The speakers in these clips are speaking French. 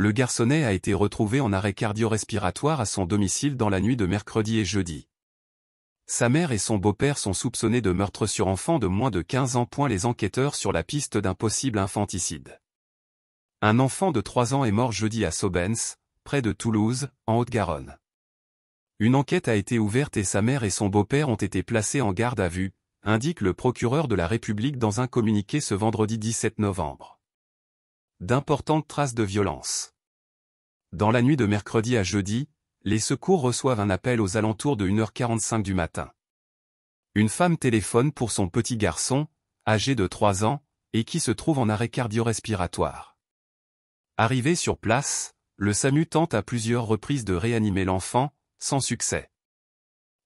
le garçonnet a été retrouvé en arrêt cardio-respiratoire à son domicile dans la nuit de mercredi et jeudi. Sa mère et son beau-père sont soupçonnés de meurtre sur enfant de moins de 15 ans. Point les enquêteurs sur la piste d'un possible infanticide. Un enfant de 3 ans est mort jeudi à Sobens, près de Toulouse, en Haute-Garonne. Une enquête a été ouverte et sa mère et son beau-père ont été placés en garde à vue, indique le procureur de la République dans un communiqué ce vendredi 17 novembre d'importantes traces de violence. Dans la nuit de mercredi à jeudi, les secours reçoivent un appel aux alentours de 1h45 du matin. Une femme téléphone pour son petit garçon, âgé de 3 ans, et qui se trouve en arrêt cardio-respiratoire. Arrivé sur place, le SAMU tente à plusieurs reprises de réanimer l'enfant, sans succès.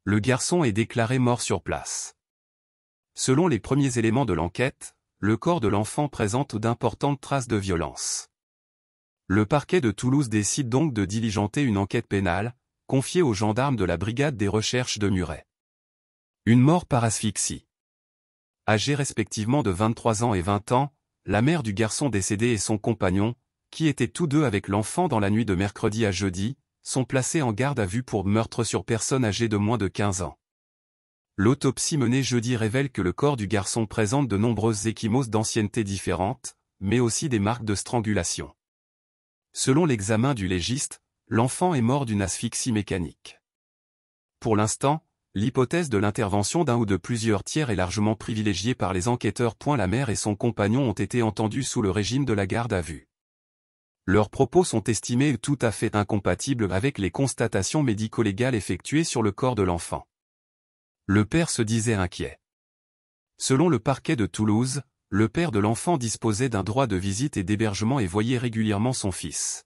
Le garçon est déclaré mort sur place. Selon les premiers éléments de l'enquête, le corps de l'enfant présente d'importantes traces de violence. Le parquet de Toulouse décide donc de diligenter une enquête pénale, confiée aux gendarmes de la brigade des recherches de Muret. Une mort par asphyxie. Âgés respectivement de 23 ans et 20 ans, la mère du garçon décédé et son compagnon, qui étaient tous deux avec l'enfant dans la nuit de mercredi à jeudi, sont placés en garde à vue pour meurtre sur personne âgée de moins de 15 ans. L'autopsie menée jeudi révèle que le corps du garçon présente de nombreuses échymoses d'ancienneté différentes, mais aussi des marques de strangulation. Selon l'examen du légiste, l'enfant est mort d'une asphyxie mécanique. Pour l'instant, l'hypothèse de l'intervention d'un ou de plusieurs tiers est largement privilégiée par les enquêteurs. La mère et son compagnon ont été entendus sous le régime de la garde à vue. Leurs propos sont estimés tout à fait incompatibles avec les constatations médico-légales effectuées sur le corps de l'enfant. Le père se disait inquiet. Selon le parquet de Toulouse, le père de l'enfant disposait d'un droit de visite et d'hébergement et voyait régulièrement son fils.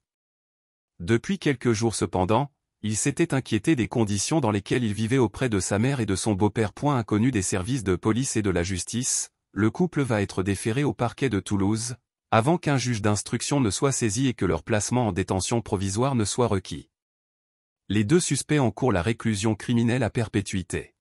Depuis quelques jours cependant, il s'était inquiété des conditions dans lesquelles il vivait auprès de sa mère et de son beau-père. Point inconnu des services de police et de la justice, le couple va être déféré au parquet de Toulouse, avant qu'un juge d'instruction ne soit saisi et que leur placement en détention provisoire ne soit requis. Les deux suspects encourent la réclusion criminelle à perpétuité.